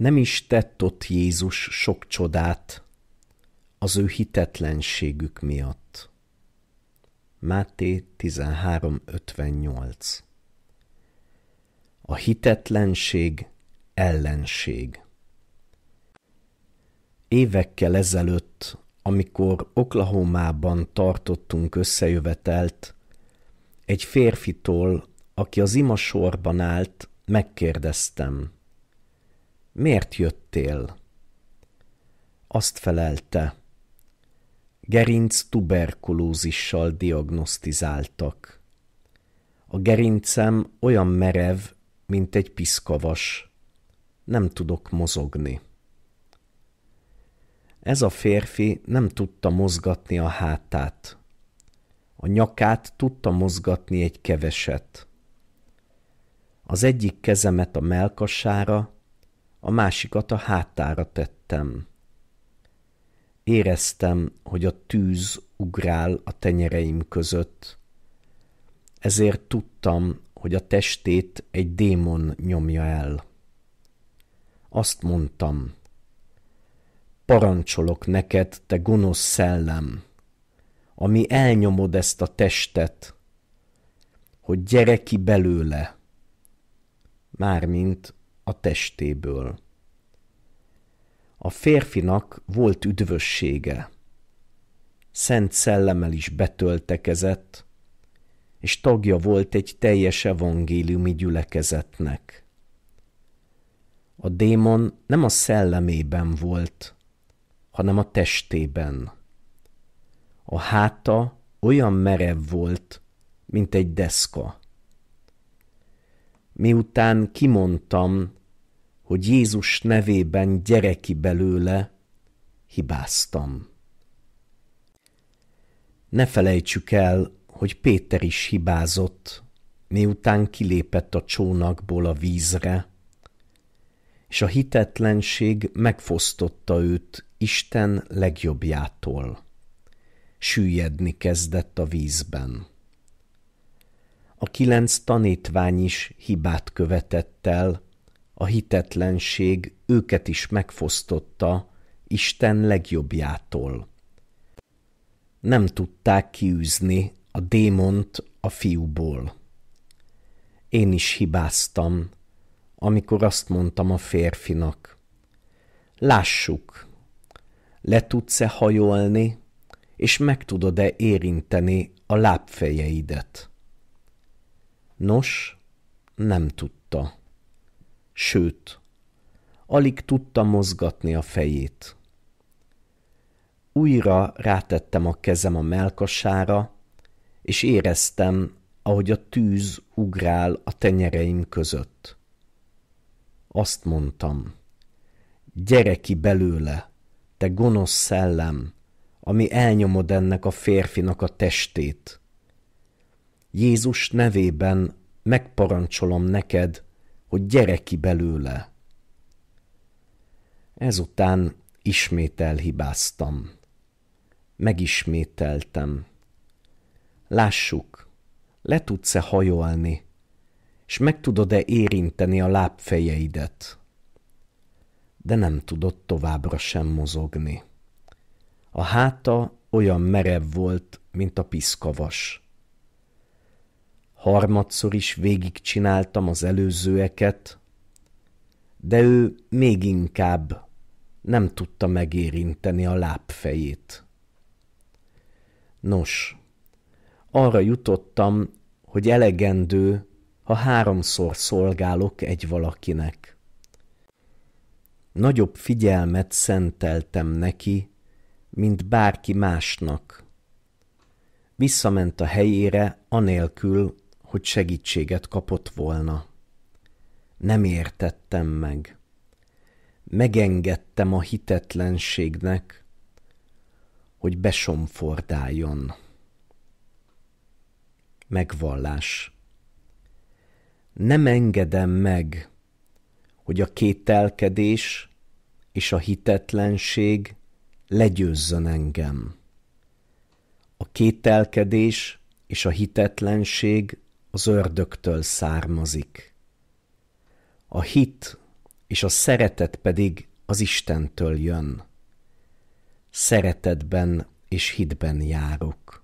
Nem is tett ott Jézus sok csodát az ő hitetlenségük miatt. Máté 13.58 A hitetlenség ellenség Évekkel ezelőtt, amikor Oklahomában tartottunk összejövetelt, egy férfitól, aki az imasorban állt, megkérdeztem – miért jöttél? Azt felelte, gerinc tuberkulózissal diagnosztizáltak. A gerincem olyan merev, mint egy piszkavas. Nem tudok mozogni. Ez a férfi nem tudta mozgatni a hátát. A nyakát tudta mozgatni egy keveset. Az egyik kezemet a melkasára, a másikat a hátára tettem. Éreztem, hogy a tűz ugrál a tenyereim között. Ezért tudtam, hogy a testét egy démon nyomja el. Azt mondtam, parancsolok neked, te gonosz szellem, ami elnyomod ezt a testet, hogy gyere ki belőle, mármint a testéből. A férfinak volt üdvössége. Szent szellemmel is betöltekezett, és tagja volt egy teljes evangéliumi gyülekezetnek. A démon nem a szellemében volt, hanem a testében. A háta olyan merev volt, mint egy deszka miután kimondtam, hogy Jézus nevében gyere ki belőle, hibáztam. Ne felejtsük el, hogy Péter is hibázott, miután kilépett a csónakból a vízre, és a hitetlenség megfosztotta őt Isten legjobbjától. Süllyedni kezdett a vízben a kilenc tanítvány is hibát követett el, a hitetlenség őket is megfosztotta Isten legjobbjától. Nem tudták kiűzni a démont a fiúból. Én is hibáztam, amikor azt mondtam a férfinak. Lássuk, le tudsz-e hajolni, és meg tudod-e érinteni a lábfejeidet? Nos, nem tudta. Sőt, alig tudta mozgatni a fejét. Újra rátettem a kezem a melkasára, és éreztem, ahogy a tűz ugrál a tenyereim között. Azt mondtam, gyere ki belőle, te gonosz szellem, ami elnyomod ennek a férfinak a testét, Jézus nevében megparancsolom neked, hogy gyere ki belőle. Ezután ismét elhibáztam. Megismételtem. Lássuk, le tudsz-e hajolni, és meg tudod-e érinteni a lábfejeidet? De nem tudott továbbra sem mozogni. A háta olyan merev volt, mint a piszkavas harmadszor is végigcsináltam az előzőeket, de ő még inkább nem tudta megérinteni a lábfejét. Nos, arra jutottam, hogy elegendő, ha háromszor szolgálok egy valakinek. Nagyobb figyelmet szenteltem neki, mint bárki másnak. Visszament a helyére, anélkül, hogy segítséget kapott volna. Nem értettem meg. Megengedtem a hitetlenségnek, hogy besomfordáljon. Megvallás. Nem engedem meg, hogy a kételkedés és a hitetlenség legyőzzön engem. A kételkedés és a hitetlenség az ördögtől származik. A hit és a szeretet pedig az Istentől jön. Szeretetben és hitben járok.